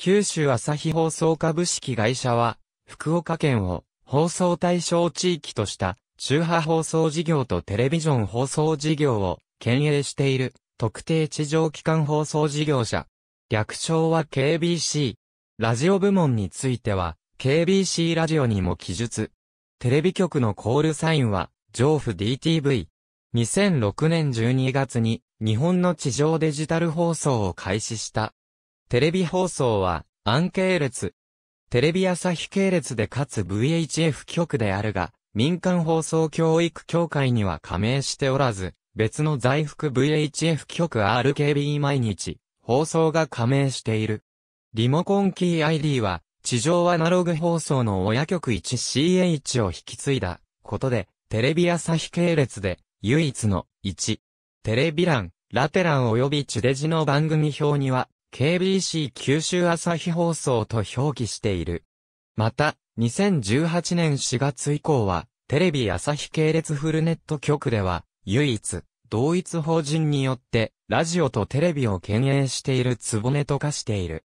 九州朝日放送株式会社は、福岡県を放送対象地域とした中波放送事業とテレビジョン放送事業を兼営している特定地上機関放送事業者。略称は KBC。ラジオ部門については KBC ラジオにも記述。テレビ局のコールサインは、上フ DTV。2006年12月に日本の地上デジタル放送を開始した。テレビ放送は、アン系列。テレビ朝日系列でかつ VHF 局であるが、民間放送教育協会には加盟しておらず、別の在服 VHF 局 RKB 毎日、放送が加盟している。リモコンキー ID は、地上アナログ放送の親局 1CH を引き継いだことで、テレビ朝日系列で、唯一の1、テレビ欄、ラテ欄及びュデジの番組表には、KBC 九州朝日放送と表記している。また、2018年4月以降は、テレビ朝日系列フルネット局では、唯一、同一法人によって、ラジオとテレビを兼営しているつぼねと化している。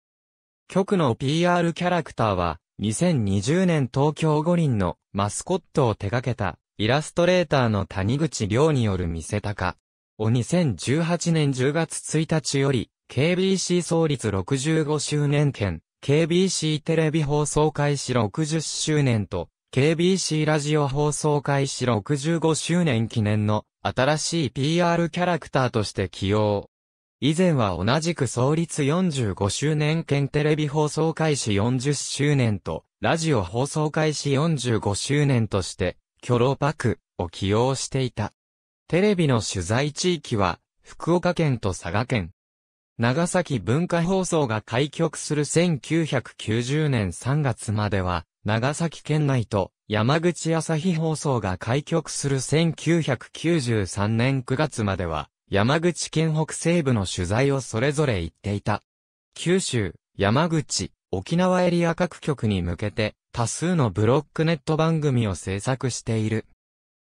局の PR キャラクターは、2020年東京五輪のマスコットを手掛けた、イラストレーターの谷口亮による見せたか。を2018年10月1日より、KBC 創立65周年券、KBC テレビ放送開始60周年と、KBC ラジオ放送開始65周年記念の新しい PR キャラクターとして起用。以前は同じく創立45周年兼テレビ放送開始40周年と、ラジオ放送開始45周年として、キョロパクを起用していた。テレビの取材地域は、福岡県と佐賀県、長崎文化放送が開局する1990年3月までは、長崎県内と山口朝日放送が開局する1993年9月までは、山口県北西部の取材をそれぞれ行っていた。九州、山口、沖縄エリア各局に向けて、多数のブロックネット番組を制作している。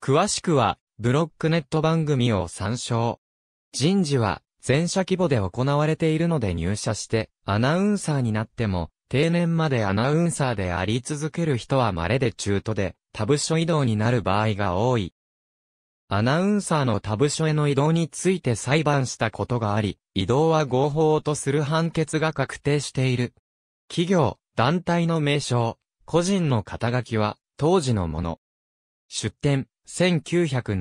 詳しくは、ブロックネット番組を参照。人事は、全社規模で行われているので入社して、アナウンサーになっても、定年までアナウンサーであり続ける人は稀で中途で、他部署移動になる場合が多い。アナウンサーの他部署への移動について裁判したことがあり、移動は合法とする判決が確定している。企業、団体の名称、個人の肩書きは、当時のもの。出典。1978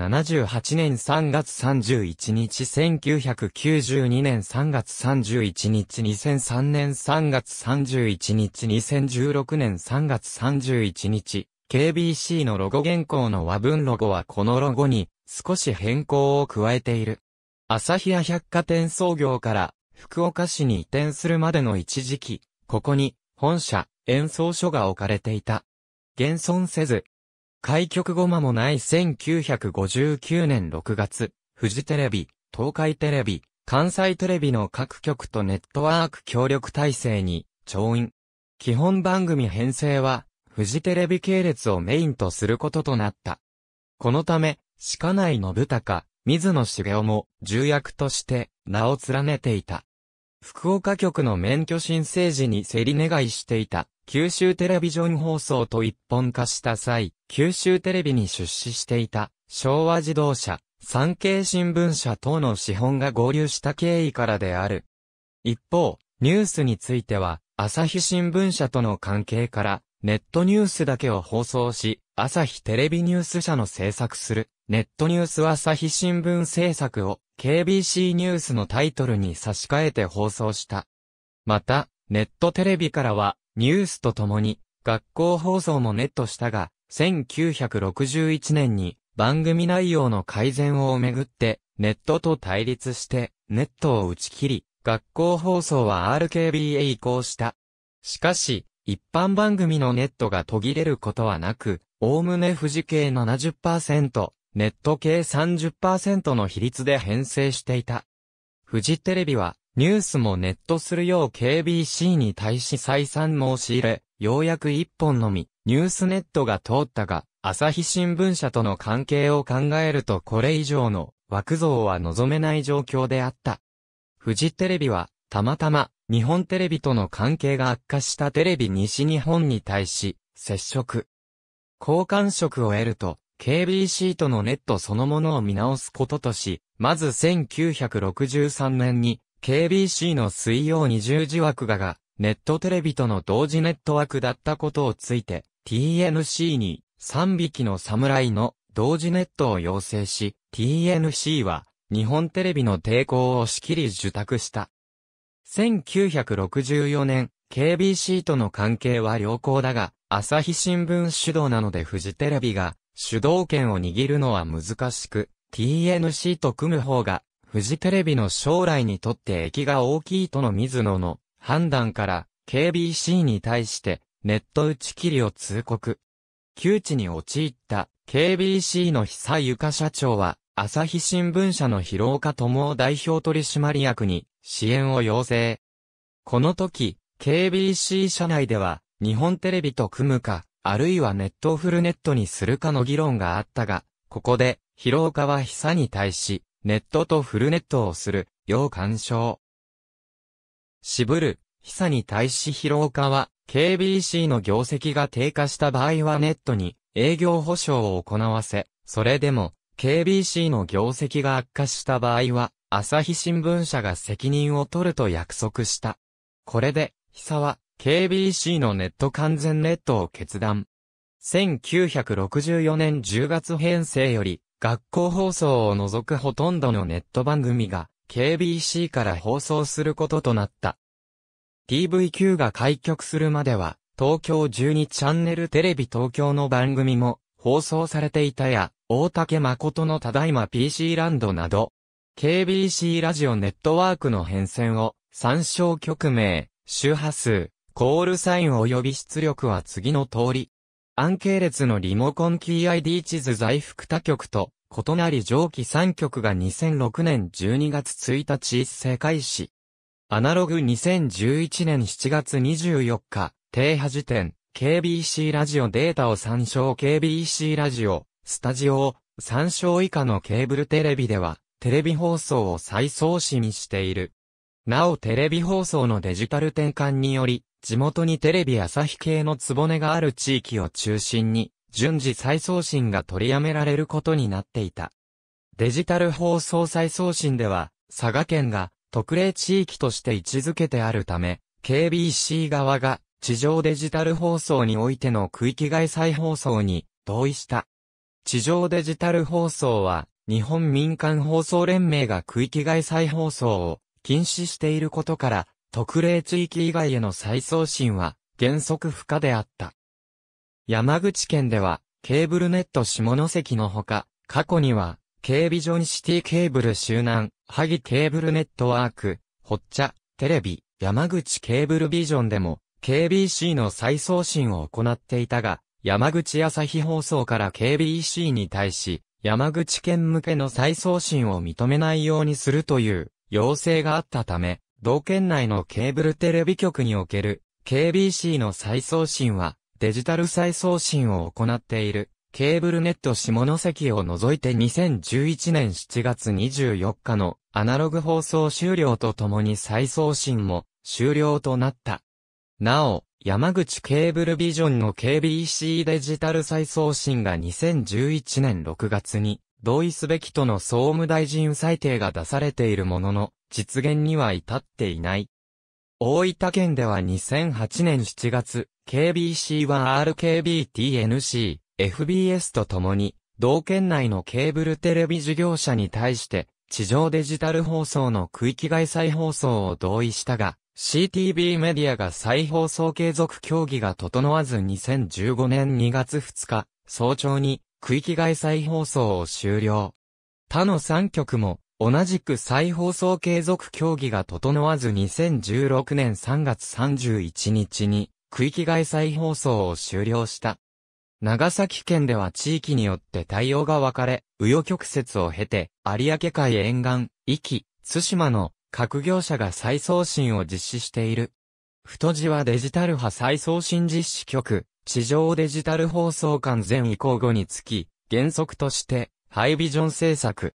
年3月31日、1992年3月31日、2003年3月31日、2016年3月31日、KBC のロゴ原稿の和文ロゴはこのロゴに少し変更を加えている。朝日屋百貨店創業から福岡市に移転するまでの一時期、ここに本社、演奏所が置かれていた。現存せず、開局後間もない1959年6月、フジテレビ、東海テレビ、関西テレビの各局とネットワーク協力体制に、調印。基本番組編成は、フジテレビ系列をメインとすることとなった。このため、鹿内信孝、水野茂雄も重役として名を連ねていた。福岡局の免許申請時に競り願いしていた、九州テレビジョン放送と一本化した際、九州テレビに出資していた、昭和自動車、産経新聞社等の資本が合流した経緯からである。一方、ニュースについては、朝日新聞社との関係から、ネットニュースだけを放送し、朝日テレビニュース社の制作する、ネットニュース朝日新聞制作を、KBC ニュースのタイトルに差し替えて放送した。また、ネットテレビからは、ニュースとともに、学校放送もネットしたが、1961年に番組内容の改善をめぐって、ネットと対立して、ネットを打ち切り、学校放送は RKB へ移行した。しかし、一般番組のネットが途切れることはなく、おおむね富士系70%、ネット系30%の比率で編成していた。フジテレビは、ニュースもネットするよう KBC に対し再三申し入れ、ようやく一本のみ、ニュースネットが通ったが、朝日新聞社との関係を考えるとこれ以上の枠像は望めない状況であった。フジテレビは、たまたま、日本テレビとの関係が悪化したテレビ西日本に対し、接触。交換職を得ると、KBC とのネットそのものを見直すこととし、まず1963年に KBC の水曜20時枠がが、ネットテレビとの同時ネット枠だったことをついて、TNC に3匹の侍の同時ネットを要請し、TNC は日本テレビの抵抗をし切り受託した。1964年、KBC との関係は良好だが、朝日新聞主導なのでフジテレビが主導権を握るのは難しく、TNC と組む方が、フジテレビの将来にとって益が大きいとの水野の判断から、KBC に対してネット打ち切りを通告。窮地に陥った KBC の久井ゆか社長は、朝日新聞社の広岡智夫代表取締役に支援を要請。この時、KBC 社内では、日本テレビと組むか、あるいはネットをフルネットにするかの議論があったが、ここで、広岡は久に対し、ネットとフルネットをする、よう干渉。渋る、久に対し広岡は、KBC の業績が低下した場合はネットに営業保証を行わせ、それでも KBC の業績が悪化した場合は、朝日新聞社が責任を取ると約束した。これで、久は KBC のネット完全ネットを決断。1964年10月編成より、学校放送を除くほとんどのネット番組が KBC から放送することとなった。TVQ が開局するまでは、東京12チャンネルテレビ東京の番組も放送されていたや、大竹誠のただいま PC ランドなど、KBC ラジオネットワークの変遷を参照局名、周波数、コールサイン及び出力は次の通り。暗系列のリモコンキー ID 地図在復他局と異なり上記3局が2006年12月1日一世開始。アナログ2011年7月24日、停波時点、KBC ラジオデータを参照 KBC ラジオ、スタジオを参照以下のケーブルテレビでは、テレビ放送を再送信している。なおテレビ放送のデジタル転換により、地元にテレビ朝日系のつぼねがある地域を中心に、順次再送信が取りやめられることになっていた。デジタル放送再送信では、佐賀県が特例地域として位置づけてあるため、KBC 側が地上デジタル放送においての区域外再放送に同意した。地上デジタル放送は日本民間放送連盟が区域外再放送を禁止していることから、特例地域以外への再送信は原則不可であった。山口県では、ケーブルネット下関のほか、過去には、ケービジョンシティケーブル周南、萩ケーブルネットワーク、ホッチャ、テレビ、山口ケーブルビジョンでも、KBC の再送信を行っていたが、山口朝日放送から KBC に対し、山口県向けの再送信を認めないようにするという要請があったため、同県内のケーブルテレビ局における KBC の再送信はデジタル再送信を行っているケーブルネット下関を除いて2011年7月24日のアナログ放送終了とともに再送信も終了となった。なお、山口ケーブルビジョンの KBC デジタル再送信が2011年6月に同意すべきとの総務大臣裁定が出されているものの、実現には至っていない。大分県では2008年7月、KBC は RKBTNC、FBS とともに、同県内のケーブルテレビ事業者に対して、地上デジタル放送の区域外再放送を同意したが、CTB メディアが再放送継続協議が整わず2015年2月2日、早朝に区域外再放送を終了。他の3局も、同じく再放送継続協議が整わず2016年3月31日に、区域外再放送を終了した。長崎県では地域によって対応が分かれ、右与曲折を経て、有明海沿岸、壱岐、津島の各業者が再送信を実施している。太字はデジタル派再送信実施局、地上デジタル放送完全移行後につき、原則として、ハイビジョン制作。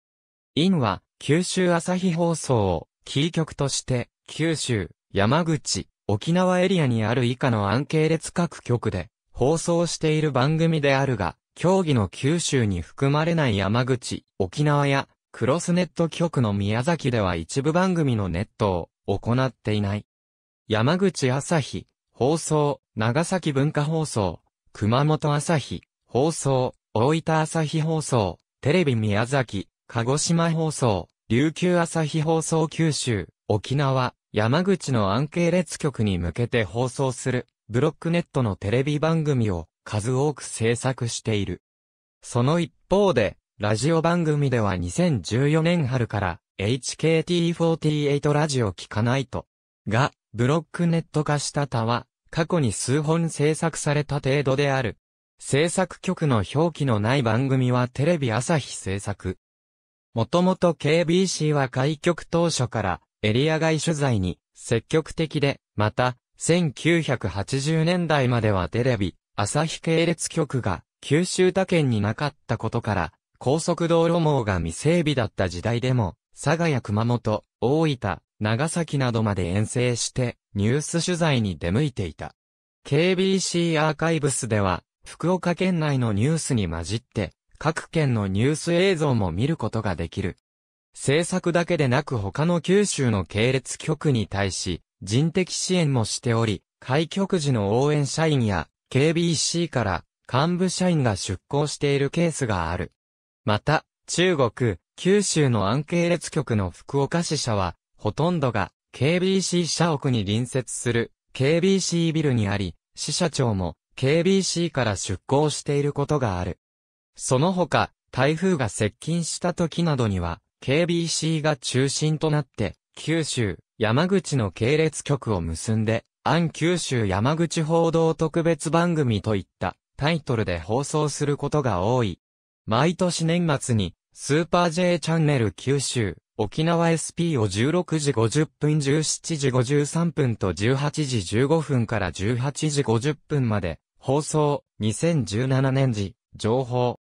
インは、九州朝日放送を、キー局として、九州、山口、沖縄エリアにある以下のアンケレ列各局で、放送している番組であるが、競技の九州に含まれない山口、沖縄や、クロスネット局の宮崎では一部番組のネットを行っていない。山口朝日、放送、長崎文化放送、熊本朝日、放送、大分朝日放送、テレビ宮崎、鹿児島放送、琉球朝日放送九州、沖縄、山口のアンケ系列局に向けて放送する、ブロックネットのテレビ番組を数多く制作している。その一方で、ラジオ番組では2014年春から HKT48 ラジオ聞かないと、がブロックネット化した他は、過去に数本制作された程度である。制作局の表記のない番組はテレビ朝日制作。もともと KBC は開局当初からエリア外取材に積極的で、また、1980年代まではテレビ、朝日系列局が九州他県になかったことから、高速道路網が未整備だった時代でも、佐賀や熊本、大分、長崎などまで遠征して、ニュース取材に出向いていた。KBC アーカイブスでは、福岡県内のニュースに混じって、各県のニュース映像も見ることができる。制作だけでなく他の九州の系列局に対し、人的支援もしており、開局時の応援社員や KBC から幹部社員が出向しているケースがある。また、中国、九州のアン系列局の福岡支社は、ほとんどが KBC 社屋に隣接する KBC ビルにあり、支社長も KBC から出向していることがある。その他、台風が接近した時などには、KBC が中心となって、九州、山口の系列局を結んで、安九州山口報道特別番組といったタイトルで放送することが多い。毎年年末に、スーパー J チャンネル九州、沖縄 SP を16時50分17時53分と18時15分から18時50分まで放送2017年時情報。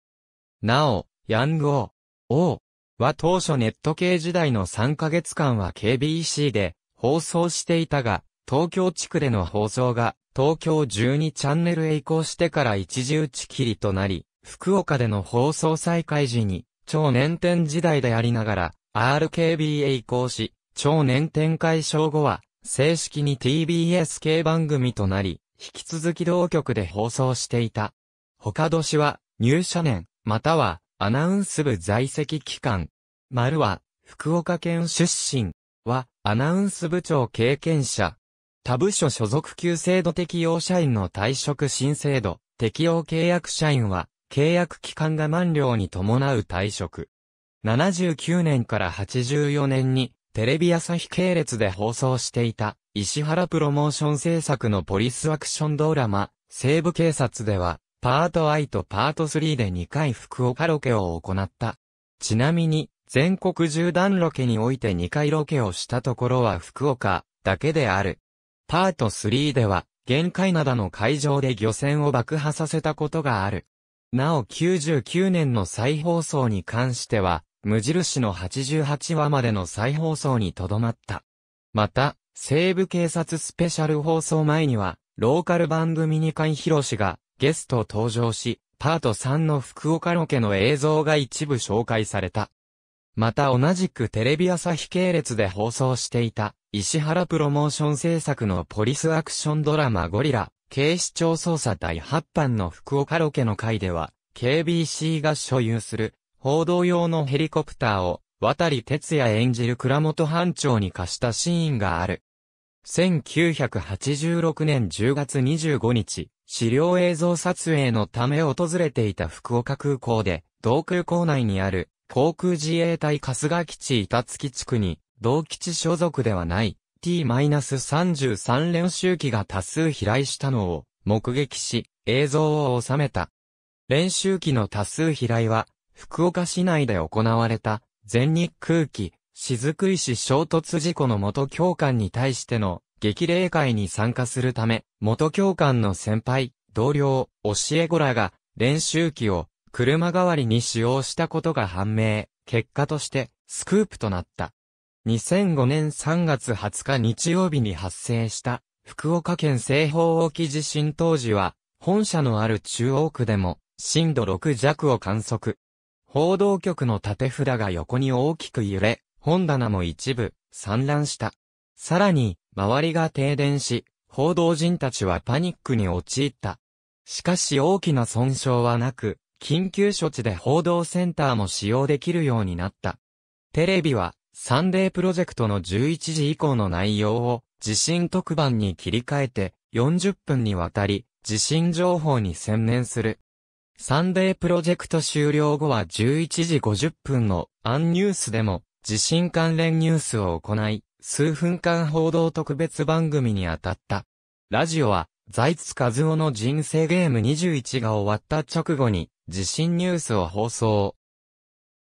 なお、ヤングオー、オーは当初ネット系時代の3ヶ月間は KBC で放送していたが、東京地区での放送が東京12チャンネルへ移行してから一時打ち切りとなり、福岡での放送再開時に、超年点時代でありながら、RKBA 移行し、超年展開賞後は、正式に TBS 系番組となり、引き続き同局で放送していた。他年は、入社年、または、アナウンス部在籍期間。丸は、福岡県出身。は、アナウンス部長経験者。他部署所属級制度適用社員の退職新制度、適用契約社員は、契約期間が満了に伴う退職。79年から84年に、テレビ朝日系列で放送していた、石原プロモーション制作のポリスアクションドラマ、西部警察では、パート I とパート3で2回福岡ロケを行った。ちなみに、全国縦断ロケにおいて2回ロケをしたところは福岡だけである。パート3では、玄界灘の海上で漁船を爆破させたことがある。なお99年の再放送に関しては、無印の88話までの再放送にとどまった。また、西部警察スペシャル放送前には、ローカル番組に海広氏がゲスト登場し、パート3の福岡ロケの映像が一部紹介された。また同じくテレビ朝日系列で放送していた、石原プロモーション制作のポリスアクションドラマゴリラ、警視庁捜査第8班の福岡ロケの回では、KBC が所有する報道用のヘリコプターを、渡り哲也演じる倉本班長に貸したシーンがある。1986年10月25日、資料映像撮影のため訪れていた福岡空港で、同空港内にある航空自衛隊春日基地板月地区に、同基地所属ではない T-33 練習機が多数飛来したのを目撃し、映像を収めた。練習機の多数飛来は、福岡市内で行われた、全日空機、雫石衝突事故の元教官に対しての激励会に参加するため、元教官の先輩、同僚、教え子らが練習機を車代わりに使用したことが判明、結果としてスクープとなった。2005年3月20日日曜日に発生した福岡県西方沖地震当時は、本社のある中央区でも震度6弱を観測。報道局の縦札が横に大きく揺れ、本棚も一部散乱した。さらに、周りが停電し、報道人たちはパニックに陥った。しかし大きな損傷はなく、緊急処置で報道センターも使用できるようになった。テレビは、サンデープロジェクトの11時以降の内容を、地震特番に切り替えて、40分にわたり、地震情報に専念する。サンデープロジェクト終了後は11時50分のアンニュースでも地震関連ニュースを行い、数分間報道特別番組に当たった。ラジオは、財津和夫の人生ゲーム21が終わった直後に地震ニュースを放送。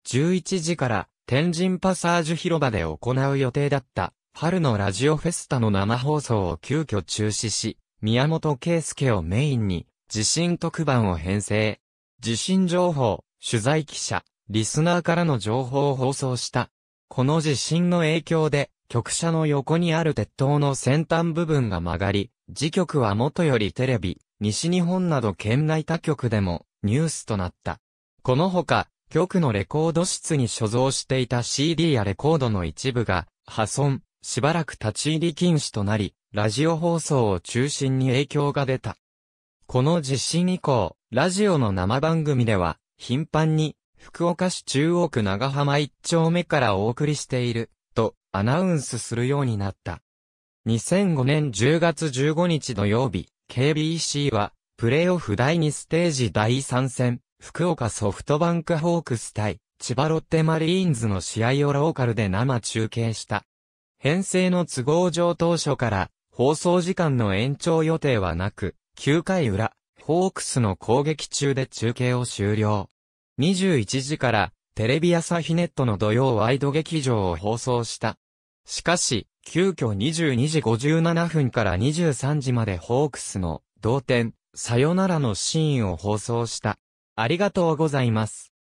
11時から天神パサージュ広場で行う予定だった春のラジオフェスタの生放送を急遽中止し、宮本圭介をメインに地震特番を編成。地震情報、取材記者、リスナーからの情報を放送した。この地震の影響で、局舎の横にある鉄塔の先端部分が曲がり、時局は元よりテレビ、西日本など県内他局でもニュースとなった。このほか、局のレコード室に所蔵していた CD やレコードの一部が破損、しばらく立ち入り禁止となり、ラジオ放送を中心に影響が出た。この実施以降、ラジオの生番組では、頻繁に、福岡市中央区長浜一丁目からお送りしている、と、アナウンスするようになった。2005年10月15日土曜日、KBC は、プレーオフ第2ステージ第3戦、福岡ソフトバンクホークス対、千葉ロッテマリーンズの試合をローカルで生中継した。編成の都合上当初から、放送時間の延長予定はなく、9回裏、ホークスの攻撃中で中継を終了。21時からテレビ朝日ネットの土曜ワイド劇場を放送した。しかし、急遽22時57分から23時までホークスの同点、さよならのシーンを放送した。ありがとうございます。